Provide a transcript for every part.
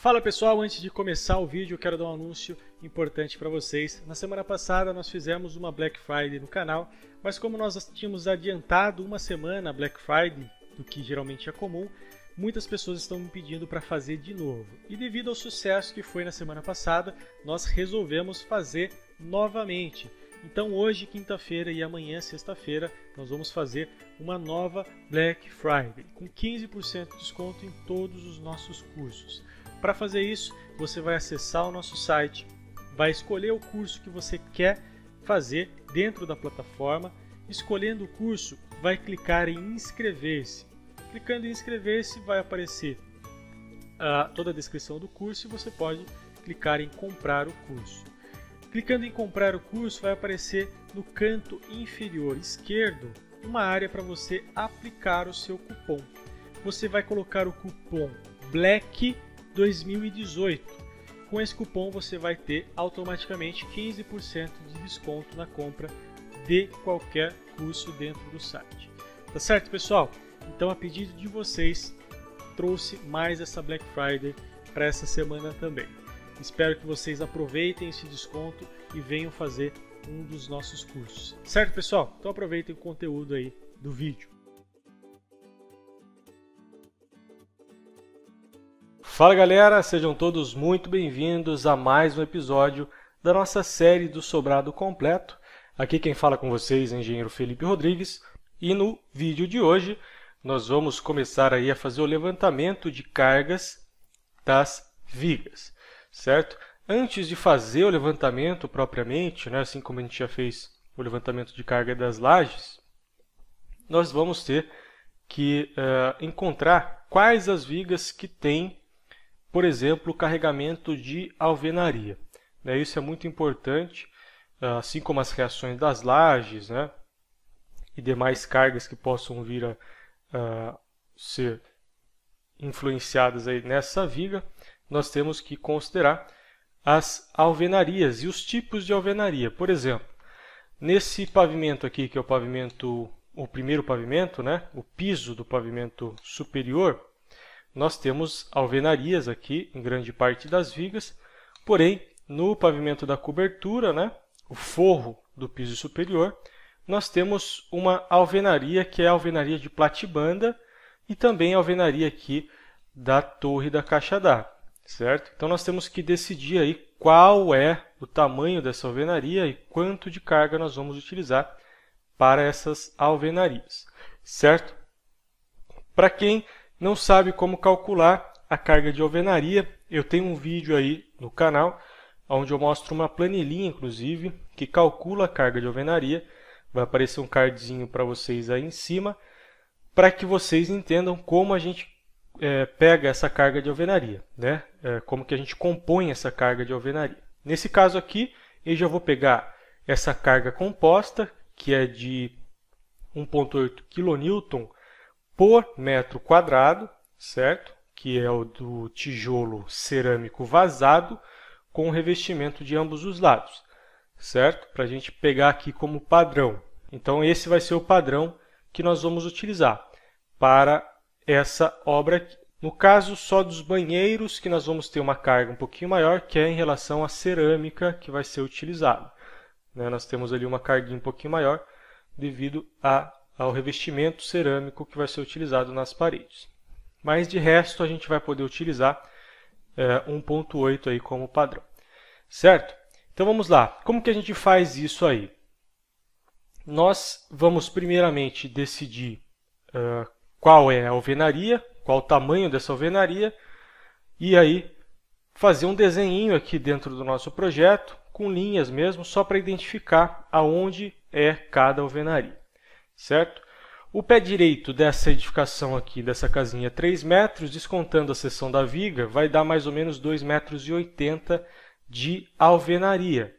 Fala pessoal, antes de começar o vídeo, eu quero dar um anúncio importante para vocês. Na semana passada nós fizemos uma Black Friday no canal, mas como nós tínhamos adiantado uma semana Black Friday, do que geralmente é comum, muitas pessoas estão me pedindo para fazer de novo. E devido ao sucesso que foi na semana passada, nós resolvemos fazer novamente. Então hoje, quinta-feira e amanhã, sexta-feira, nós vamos fazer uma nova Black Friday com 15% de desconto em todos os nossos cursos. Para fazer isso, você vai acessar o nosso site, vai escolher o curso que você quer fazer dentro da plataforma. Escolhendo o curso, vai clicar em inscrever-se. Clicando em inscrever-se, vai aparecer toda a descrição do curso e você pode clicar em comprar o curso. Clicando em comprar o curso, vai aparecer no canto inferior esquerdo uma área para você aplicar o seu cupom. Você vai colocar o cupom BLACK 2018. Com esse cupom você vai ter automaticamente 15% de desconto na compra de qualquer curso dentro do site. Tá certo, pessoal? Então, a pedido de vocês, trouxe mais essa Black Friday para essa semana também. Espero que vocês aproveitem esse desconto e venham fazer um dos nossos cursos. Certo, pessoal? Então aproveitem o conteúdo aí do vídeo. Fala galera, sejam todos muito bem-vindos a mais um episódio da nossa série do Sobrado Completo. Aqui quem fala com vocês é o engenheiro Felipe Rodrigues e no vídeo de hoje nós vamos começar aí a fazer o levantamento de cargas das vigas, certo? Antes de fazer o levantamento propriamente, né, assim como a gente já fez o levantamento de carga das lajes, nós vamos ter que uh, encontrar quais as vigas que têm por exemplo, carregamento de alvenaria. Né? Isso é muito importante, ah, assim como as reações das lajes né? e demais cargas que possam vir a, a ser influenciadas aí nessa viga, nós temos que considerar as alvenarias e os tipos de alvenaria. Por exemplo, nesse pavimento aqui, que é o pavimento, o primeiro pavimento, né? o piso do pavimento superior, nós temos alvenarias aqui em grande parte das vigas, porém, no pavimento da cobertura, né, o forro do piso superior, nós temos uma alvenaria que é a alvenaria de platibanda e também a alvenaria aqui da torre da caixa d'água, certo? Então nós temos que decidir aí qual é o tamanho dessa alvenaria e quanto de carga nós vamos utilizar para essas alvenarias, certo? Para quem não sabe como calcular a carga de alvenaria, eu tenho um vídeo aí no canal onde eu mostro uma planilhinha, inclusive, que calcula a carga de alvenaria. Vai aparecer um cardzinho para vocês aí em cima, para que vocês entendam como a gente é, pega essa carga de alvenaria, né? É, como que a gente compõe essa carga de alvenaria. Nesse caso aqui, eu já vou pegar essa carga composta, que é de 1.8 kN por metro quadrado, certo? Que é o do tijolo cerâmico vazado com revestimento de ambos os lados, certo? Para a gente pegar aqui como padrão. Então esse vai ser o padrão que nós vamos utilizar para essa obra aqui. No caso só dos banheiros, que nós vamos ter uma carga um pouquinho maior, que é em relação à cerâmica que vai ser utilizada. Né? Nós temos ali uma carga um pouquinho maior devido à ao revestimento cerâmico que vai ser utilizado nas paredes. Mas de resto a gente vai poder utilizar é, eh, 1.8 aí como padrão, certo? Então vamos lá, como que a gente faz isso aí? Nós vamos primeiramente decidir uh, qual é a alvenaria, qual o tamanho dessa alvenaria, e aí fazer um desenho aqui dentro do nosso projeto, com linhas mesmo, só para identificar aonde é cada alvenaria certo? O pé direito dessa edificação aqui, dessa casinha, 3 metros, descontando a seção da viga, vai dar mais ou menos 2,80 metros de alvenaria,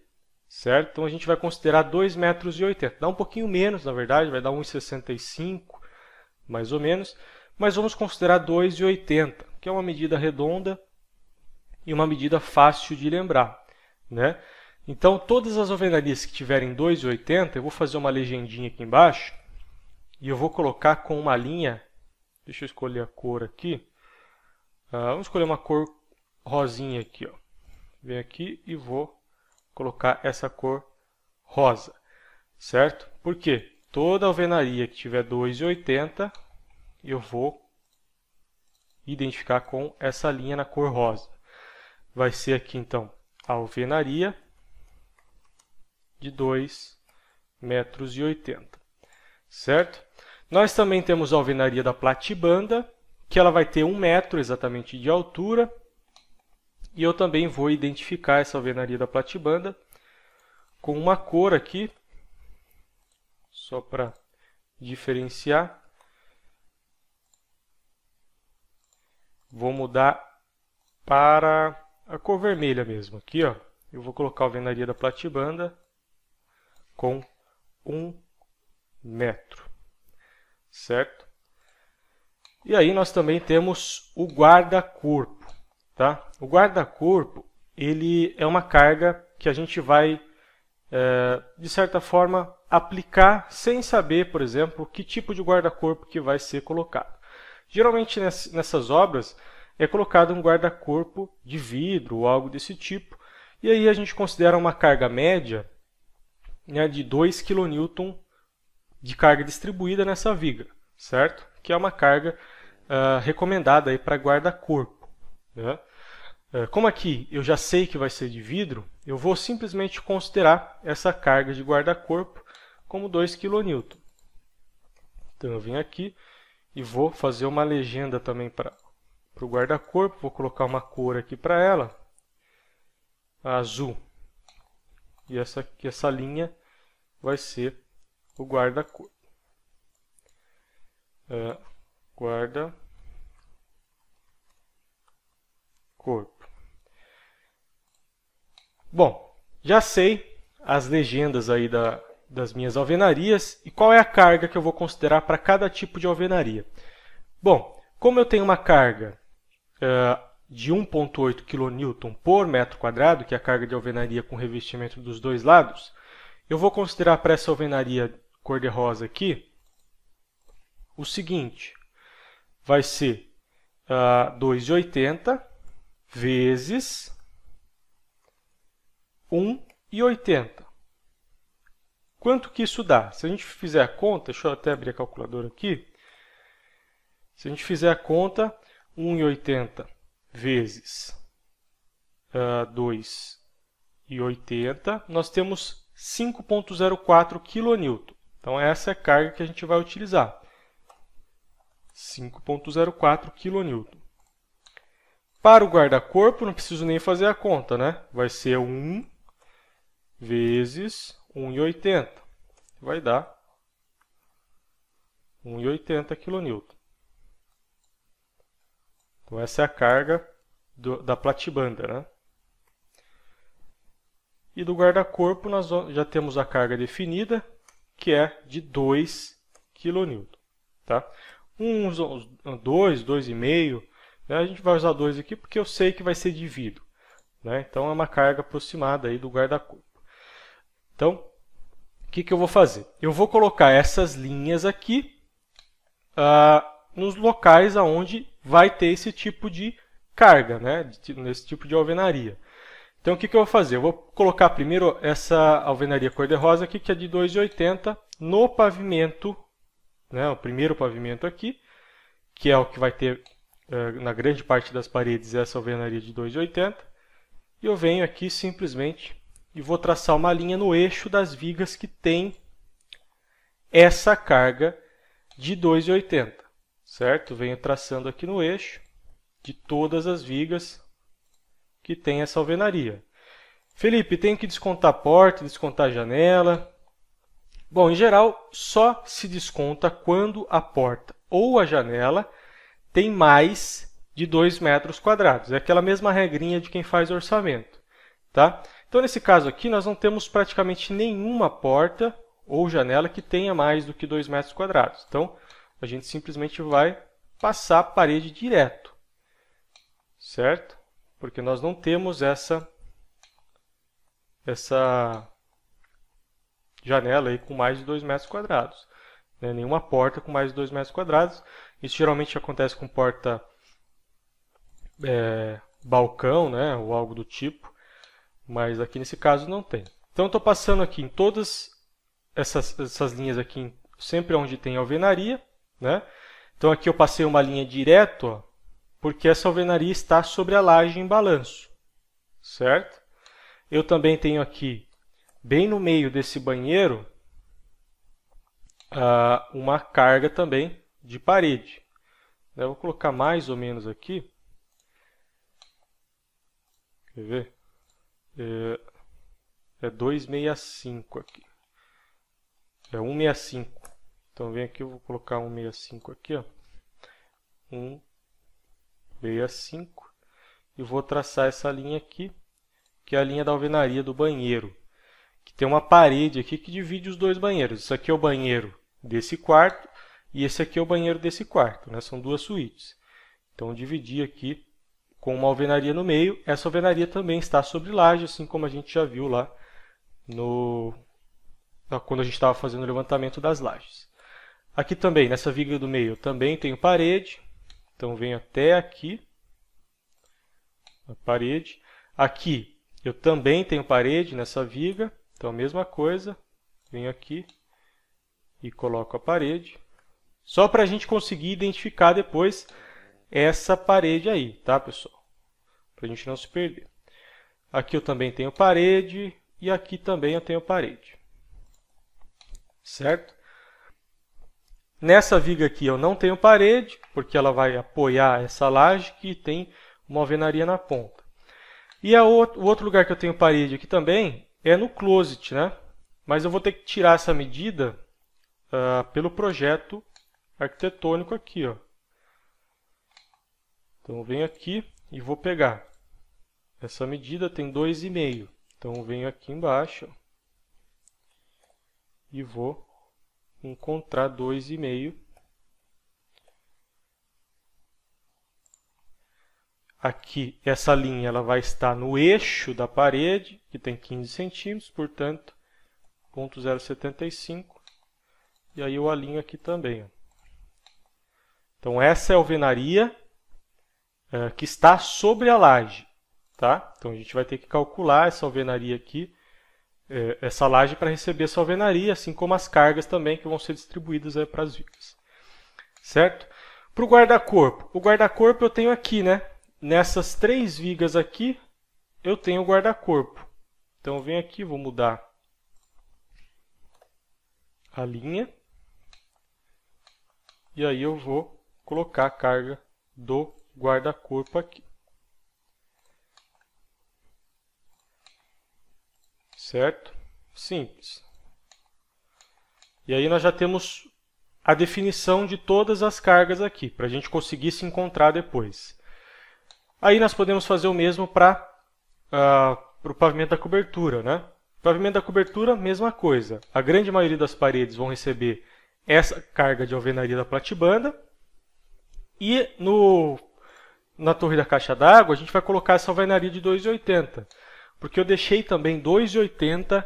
certo? Então a gente vai considerar 2,80 metros, dá um pouquinho menos, na verdade, vai dar 1,65, mais ou menos, mas vamos considerar 2,80, que é uma medida redonda e uma medida fácil de lembrar, né? Então, todas as alvenarias que tiverem 2,80, eu vou fazer uma legendinha aqui embaixo, e eu vou colocar com uma linha, deixa eu escolher a cor aqui, uh, vamos escolher uma cor rosinha aqui, ó. vem aqui e vou colocar essa cor rosa, certo? Por quê? Toda alvenaria que tiver 2,80 eu vou identificar com essa linha na cor rosa. Vai ser aqui então a alvenaria de 2,80 metros, certo? Nós também temos a alvenaria da platibanda, que ela vai ter um metro exatamente de altura. E eu também vou identificar essa alvenaria da platibanda com uma cor aqui, só para diferenciar. Vou mudar para a cor vermelha mesmo. Aqui, ó, eu vou colocar a alvenaria da platibanda com um metro certo? E aí nós também temos o guarda-corpo, tá? O guarda-corpo, ele é uma carga que a gente vai, é, de certa forma, aplicar sem saber, por exemplo, que tipo de guarda-corpo que vai ser colocado. Geralmente nessas obras é colocado um guarda-corpo de vidro ou algo desse tipo, e aí a gente considera uma carga média né, de 2 kN de carga distribuída nessa viga, certo? Que é uma carga uh, recomendada para guarda-corpo. Né? Uh, como aqui eu já sei que vai ser de vidro, eu vou simplesmente considerar essa carga de guarda-corpo como 2 kN. Então eu venho aqui e vou fazer uma legenda também para o guarda-corpo, vou colocar uma cor aqui para ela, azul. E essa, essa linha vai ser o guarda uh, guarda corpo. Bom, já sei as legendas aí da, das minhas alvenarias e qual é a carga que eu vou considerar para cada tipo de alvenaria. Bom, como eu tenho uma carga uh, de 1.8 kN por metro quadrado, que é a carga de alvenaria com revestimento dos dois lados, eu vou considerar para essa alvenaria cor-de-rosa aqui, o seguinte, vai ser uh, ah, 2,80 vezes 1,80. Quanto que isso dá? Se a gente fizer a conta, deixa eu até abrir a calculadora aqui. Se a gente fizer a conta, 1,80 vezes uh, ah, 2,80, nós temos 5,04 kN. Então essa é a carga que a gente vai utilizar. 5.04 kN. Para o guarda-corpo, não preciso nem fazer a conta, né? Vai ser 1 vezes 1,80. Vai dar 1,80 kN. Então essa é a carga do, da platibanda, né? E do guarda-corpo nós já temos a carga definida, que é de 2 kN. Tá? 1, 2, 2,5, né? a gente vai usar 2 aqui porque eu sei que vai ser divido. Né? Então, é uma carga aproximada aí do guarda-corpo. Então, o que, que eu vou fazer? Eu vou colocar essas linhas aqui ah, nos locais aonde vai ter esse tipo de carga, né? nesse tipo de alvenaria. Então o que, que eu vou fazer? Eu vou colocar primeiro essa alvenaria cor-de-rosa aqui, que é de 2,80 no pavimento, né, o primeiro pavimento aqui, que é o que vai ter eh, na grande parte das paredes essa alvenaria de 2,80. E eu venho aqui simplesmente e vou traçar uma linha no eixo das vigas que tem essa carga de 2,80, certo? Venho traçando aqui no eixo de todas as vigas que tem essa alvenaria. Felipe, tem que descontar a porta, descontar a janela. Bom, em geral, só se desconta quando a porta ou a janela tem mais de 2 metros quadrados. É aquela mesma regrinha de quem faz orçamento. Tá? Então, nesse caso aqui, nós não temos praticamente nenhuma porta ou janela que tenha mais do que 2 metros quadrados. Então, a gente simplesmente vai passar a parede direto. Certo? porque nós não temos essa essa janela aí com mais de 2 metros quadrados. Né? Nenhuma porta com mais de 2 metros quadrados. Isso geralmente acontece com porta é, balcão né? ou algo do tipo, mas aqui nesse caso não tem. Então estou passando aqui em todas essas, essas linhas aqui, sempre onde tem alvenaria. Né? Então aqui eu passei uma linha direto porque essa alvenaria está sobre a laje em balanço, certo? Eu também tenho aqui, bem no meio desse banheiro, ah, uma carga também de parede. Eu vou colocar mais ou menos aqui. Quer ver? É, é 265 aqui. É 165. Então vem aqui, eu vou colocar 165 aqui, ó. 65 e vou traçar essa linha aqui, que é a linha da alvenaria do banheiro, que tem uma parede aqui que divide os dois banheiros. Isso aqui é o banheiro desse quarto e esse aqui é o banheiro desse quarto, né? são duas suítes. Então, dividi aqui com uma alvenaria no meio. Essa alvenaria também está sobre laje, assim como a gente já viu lá no quando a gente estava fazendo o levantamento das lajes. Aqui também, nessa viga do meio, também tenho parede, então venho até aqui, a parede. Aqui eu também tenho parede nessa viga, então a mesma coisa. Venho aqui e coloco a parede. Só para a gente conseguir identificar depois essa parede aí, tá pessoal? Para a gente não se perder. Aqui eu também tenho parede e aqui também eu tenho parede. Certo? Nessa viga aqui eu não tenho parede, porque ela vai apoiar essa laje que tem uma alvenaria na ponta. E a outro, o outro lugar que eu tenho parede aqui também é no closet, né? Mas eu vou ter que tirar essa medida uh, pelo projeto arquitetônico aqui, ó. Então eu venho aqui e vou pegar. Essa medida tem 2,5. Então eu venho aqui embaixo ó, e vou encontrar 2,5. Aqui, essa linha ela vai estar no eixo da parede, que tem 15 centímetros, portanto, 0,075. E aí eu alinho aqui também. Ó. Então, essa é a alvenaria é, que está sobre a laje. Tá? Então, a gente vai ter que calcular essa alvenaria aqui é, essa laje para receber essa alvenaria, assim como as cargas também que vão ser distribuídas para as vigas. Certo? Para o guarda-corpo. O guarda-corpo eu tenho aqui, né? Nessas três vigas aqui, eu tenho o guarda-corpo. Então eu venho aqui, vou mudar a linha. E aí eu vou colocar a carga do guarda-corpo aqui. Certo? Simples. E aí nós já temos a definição de todas as cargas aqui, para a gente conseguir se encontrar depois. Aí nós podemos fazer o mesmo para uh, ah, o pavimento da cobertura. Né? Pavimento da cobertura, mesma coisa. A grande maioria das paredes vão receber essa carga de alvenaria da platibanda. E no, na torre da caixa d'água, a gente vai colocar essa alvenaria de 2,80 porque eu deixei também 2,80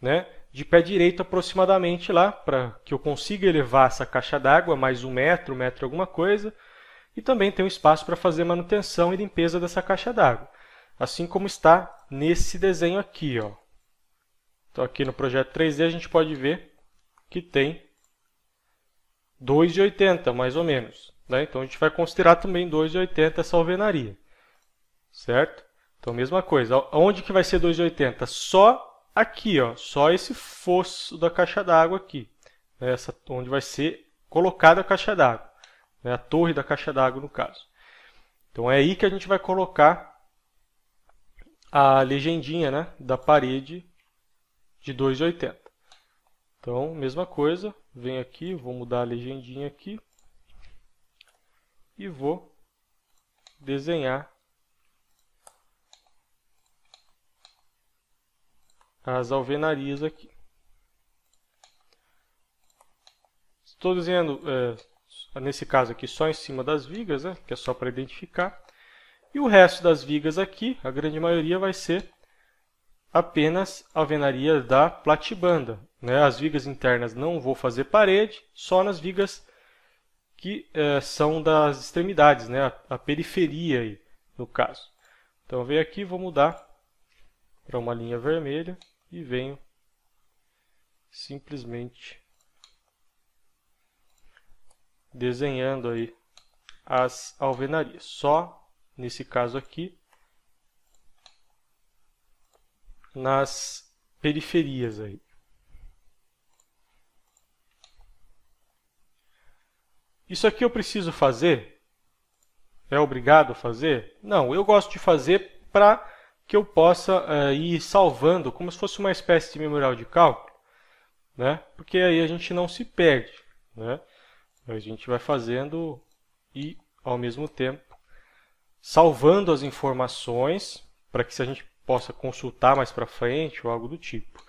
né, de pé direito aproximadamente lá, para que eu consiga elevar essa caixa d'água mais um metro, um metro alguma coisa, e também tem um espaço para fazer manutenção e limpeza dessa caixa d'água, assim como está nesse desenho aqui. Ó. Então aqui no projeto 3D a gente pode ver que tem 2,80 mais ou menos. Né? Então a gente vai considerar também 2,80 essa alvenaria, certo? Então, mesma coisa. Onde que vai ser 2,80? Só aqui, ó, só esse fosso da caixa d'água aqui. Né, essa, onde vai ser colocada a caixa d'água. Né, a torre da caixa d'água, no caso. Então, é aí que a gente vai colocar a legendinha né, da parede de 2,80. Então, mesma coisa. Venho aqui, vou mudar a legendinha aqui. E vou desenhar as alvenarias aqui. Estou dizendo, é, nesse caso aqui, só em cima das vigas, né, que é só para identificar. E o resto das vigas aqui, a grande maioria vai ser apenas alvenaria da platibanda. Né? As vigas internas não vou fazer parede, só nas vigas que é, são das extremidades, né? a, a periferia aí, no caso. Então, vem aqui, vou mudar para uma linha vermelha e venho simplesmente desenhando aí as alvenarias. Só nesse caso aqui nas periferias aí. Isso aqui eu preciso fazer? É obrigado a fazer? Não, eu gosto de fazer para que eu possa uh, ir salvando como se fosse uma espécie de memorial de cálculo, né? porque aí a gente não se perde. Né? A gente vai fazendo e, ao mesmo tempo, salvando as informações para que se a gente possa consultar mais para frente ou algo do tipo.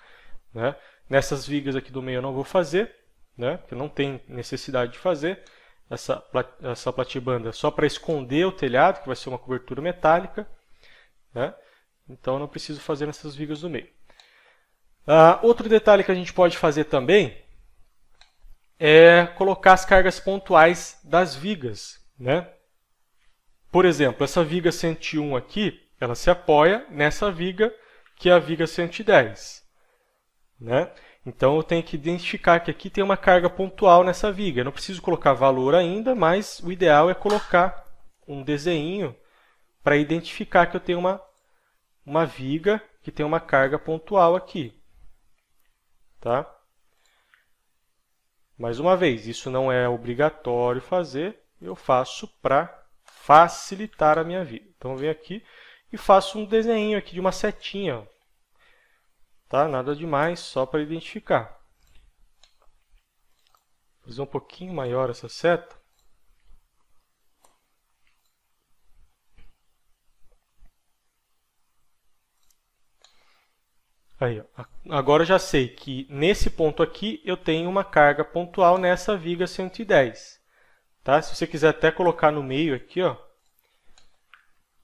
Né? Nessas vigas aqui do meio eu não vou fazer, né? porque não tem necessidade de fazer. Essa, essa platibanda só para esconder o telhado, que vai ser uma cobertura metálica. Né? Então não preciso fazer essas vigas do meio. Uh, outro detalhe que a gente pode fazer também é colocar as cargas pontuais das vigas. Né? Por exemplo, essa viga 101 aqui, ela se apoia nessa viga, que é a viga 110. Né? Então eu tenho que identificar que aqui tem uma carga pontual nessa viga. Eu não preciso colocar valor ainda, mas o ideal é colocar um desenho para identificar que eu tenho uma uma viga que tem uma carga pontual aqui. Tá? Mais uma vez, isso não é obrigatório fazer, eu faço para facilitar a minha vida. Então, eu venho aqui e faço um desenho aqui de uma setinha. Ó. Tá? Nada demais, só para identificar. Vou fazer um pouquinho maior essa seta. Aí, Agora eu já sei que nesse ponto aqui eu tenho uma carga pontual nessa viga 110. Tá? Se você quiser até colocar no meio aqui, ó,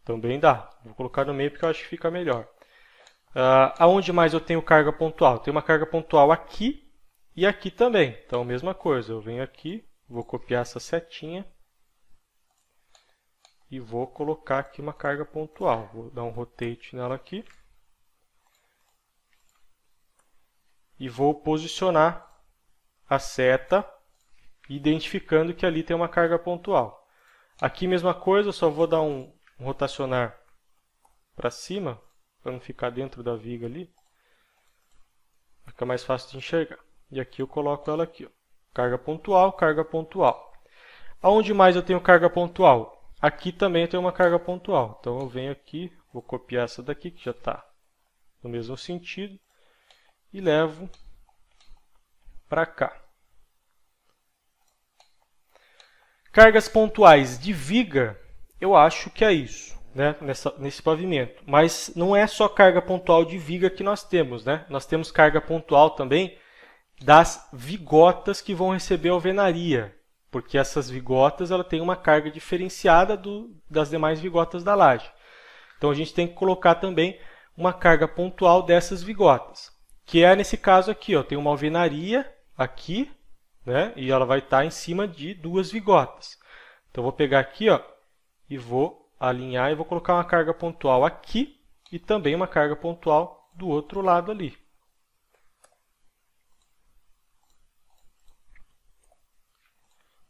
também dá. Vou colocar no meio porque eu acho que fica melhor. Uh, aonde mais eu tenho carga pontual? Eu tenho uma carga pontual aqui e aqui também. Então, mesma coisa. Eu venho aqui, vou copiar essa setinha e vou colocar aqui uma carga pontual. Vou dar um rotate nela aqui. e vou posicionar a seta identificando que ali tem uma carga pontual. Aqui mesma coisa, só vou dar um, rotacionar para cima, para não ficar dentro da viga ali. Fica mais fácil de enxergar. E aqui eu coloco ela aqui. Ó. Carga pontual, carga pontual. Aonde mais eu tenho carga pontual? Aqui também eu tenho uma carga pontual. Então eu venho aqui, vou copiar essa daqui que já está no mesmo sentido e levo para cá. Cargas pontuais de viga, eu acho que é isso, né? Nessa, nesse pavimento. Mas não é só carga pontual de viga que nós temos, né? Nós temos carga pontual também das vigotas que vão receber alvenaria, porque essas vigotas ela tem uma carga diferenciada do, das demais vigotas da laje. Então a gente tem que colocar também uma carga pontual dessas vigotas que é nesse caso aqui, ó, tem uma alvenaria aqui, né, e ela vai estar tá em cima de duas vigotas. Então, eu vou pegar aqui ó, e vou alinhar e vou colocar uma carga pontual aqui e também uma carga pontual do outro lado ali.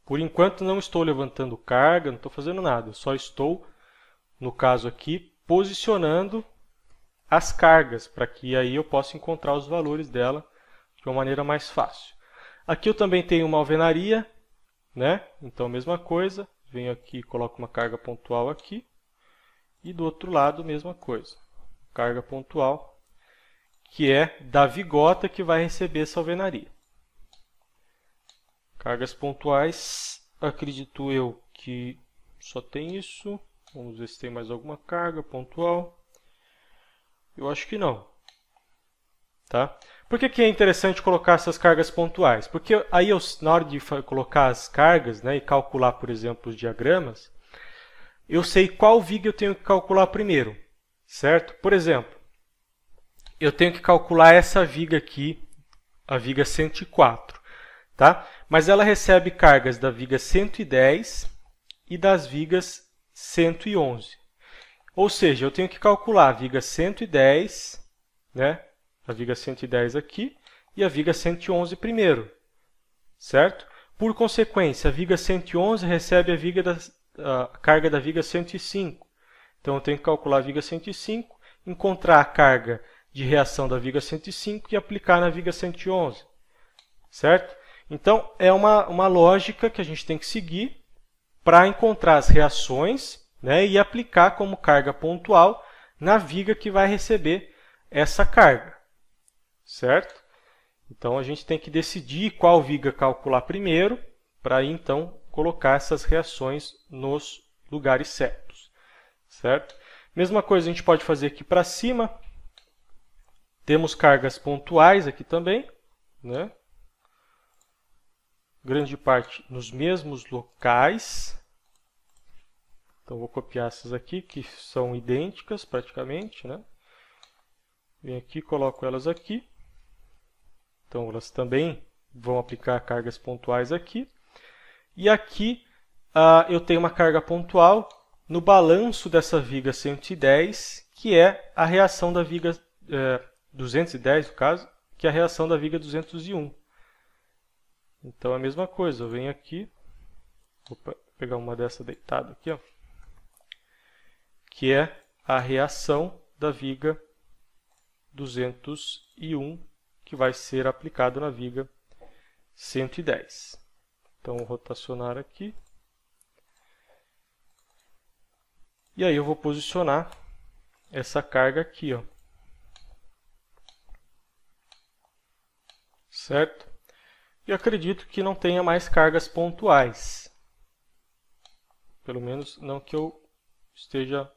Por enquanto, não estou levantando carga, não estou fazendo nada. só estou, no caso aqui, posicionando as cargas, para que aí eu possa encontrar os valores dela de uma maneira mais fácil. Aqui eu também tenho uma alvenaria, né? então mesma coisa, venho aqui e coloco uma carga pontual aqui, e do outro lado mesma coisa, carga pontual, que é da vigota que vai receber essa alvenaria. Cargas pontuais, acredito eu que só tem isso, vamos ver se tem mais alguma carga pontual. Eu acho que não. Tá? Por que, que é interessante colocar essas cargas pontuais? Porque aí, eu, na hora de colocar as cargas né, e calcular, por exemplo, os diagramas, eu sei qual viga eu tenho que calcular primeiro. Certo? Por exemplo, eu tenho que calcular essa viga aqui, a viga 104. Tá? Mas ela recebe cargas da viga 110 e das vigas 111. Ou seja, eu tenho que calcular a viga 110, né? A viga 110 aqui e a viga 111 primeiro, certo? Por consequência, a viga 111 recebe a, viga da, a carga da viga 105. Então, eu tenho que calcular a viga 105, encontrar a carga de reação da viga 105 e aplicar na viga 111, certo? Então, é uma, uma lógica que a gente tem que seguir para encontrar as reações né, e aplicar como carga pontual na viga que vai receber essa carga, certo? Então a gente tem que decidir qual viga calcular primeiro, para então colocar essas reações nos lugares certos, certo? Mesma coisa a gente pode fazer aqui para cima. Temos cargas pontuais aqui também, né? Grande parte nos mesmos locais. Então vou copiar essas aqui, que são idênticas praticamente, né? Venho aqui, coloco elas aqui. Então elas também vão aplicar cargas pontuais aqui. E aqui ah, eu tenho uma carga pontual no balanço dessa viga 110, que é a reação da viga eh, 210, no caso, que é a reação da viga 201. Então é a mesma coisa, eu venho aqui, vou pegar uma dessa deitada aqui, ó que é a reação da viga 201, que vai ser aplicada na viga 110. Então, vou rotacionar aqui. E aí eu vou posicionar essa carga aqui, ó. Certo? E acredito que não tenha mais cargas pontuais. Pelo menos não que eu esteja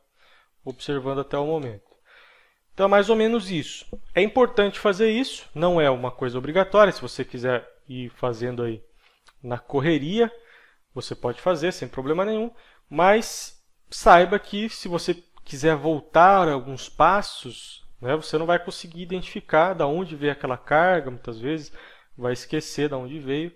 observando até o momento. Então, é mais ou menos isso. É importante fazer isso, não é uma coisa obrigatória. Se você quiser ir fazendo aí na correria, você pode fazer sem problema nenhum, mas saiba que se você quiser voltar alguns passos, né, você não vai conseguir identificar da onde veio aquela carga, muitas vezes vai esquecer da onde veio.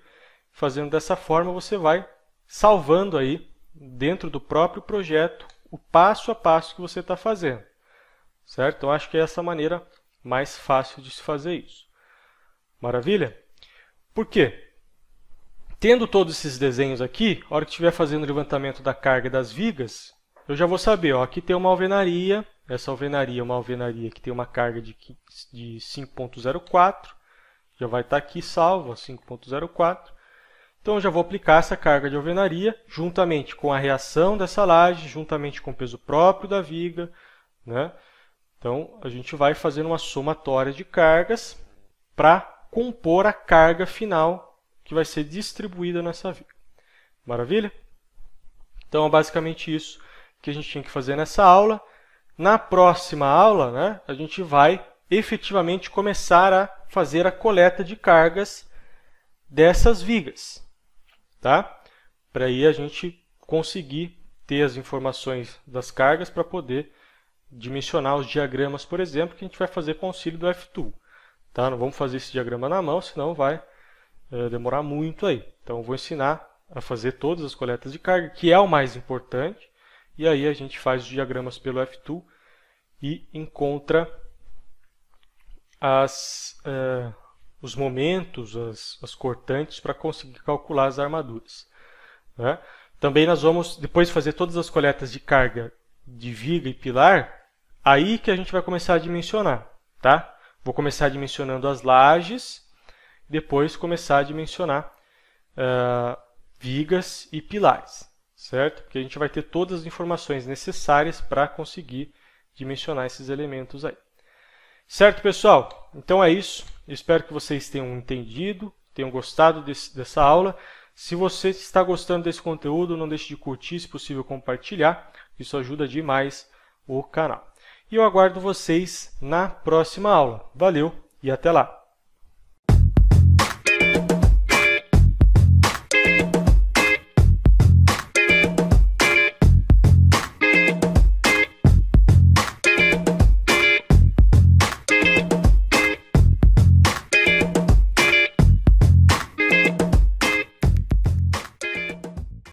Fazendo dessa forma, você vai salvando aí dentro do próprio projeto o passo a passo que você está fazendo. Certo? Então, acho que é essa maneira mais fácil de se fazer isso. Maravilha? Por quê? Tendo todos esses desenhos aqui, a hora que estiver fazendo o levantamento da carga das vigas, eu já vou saber, ó, aqui tem uma alvenaria, essa alvenaria é uma alvenaria que tem uma carga de, de 5.04, já vai estar tá aqui salvo, 5.04. Então eu já vou aplicar essa carga de alvenaria juntamente com a reação dessa laje, juntamente com o peso próprio da viga. Né? Então a gente vai fazer uma somatória de cargas para compor a carga final que vai ser distribuída nessa viga. Maravilha? Então é basicamente isso que a gente tinha que fazer nessa aula. Na próxima aula, né, a gente vai efetivamente começar a fazer a coleta de cargas dessas vigas tá? Para aí a gente conseguir ter as informações das cargas para poder dimensionar os diagramas, por exemplo, que a gente vai fazer com o auxílio do FTool. Tá? Não vamos fazer esse diagrama na mão, senão vai é, demorar muito aí. Então, vou ensinar a fazer todas as coletas de carga, que é o mais importante, e aí a gente faz os diagramas pelo FTool e encontra as... Eh, os momentos, as, as cortantes, para conseguir calcular as armaduras. Né? Também nós vamos, depois de fazer todas as coletas de carga de viga e pilar, aí que a gente vai começar a dimensionar. Tá? Vou começar dimensionando as lajes, depois começar a dimensionar uh, vigas e pilares, certo? Porque a gente vai ter todas as informações necessárias para conseguir dimensionar esses elementos aí. Certo, pessoal? então é isso. Eu espero que vocês tenham entendido, tenham gostado desse, dessa aula. Se você está gostando desse conteúdo, não deixe de curtir, se possível compartilhar. Isso ajuda demais o canal. E eu aguardo vocês na próxima aula. Valeu e até lá!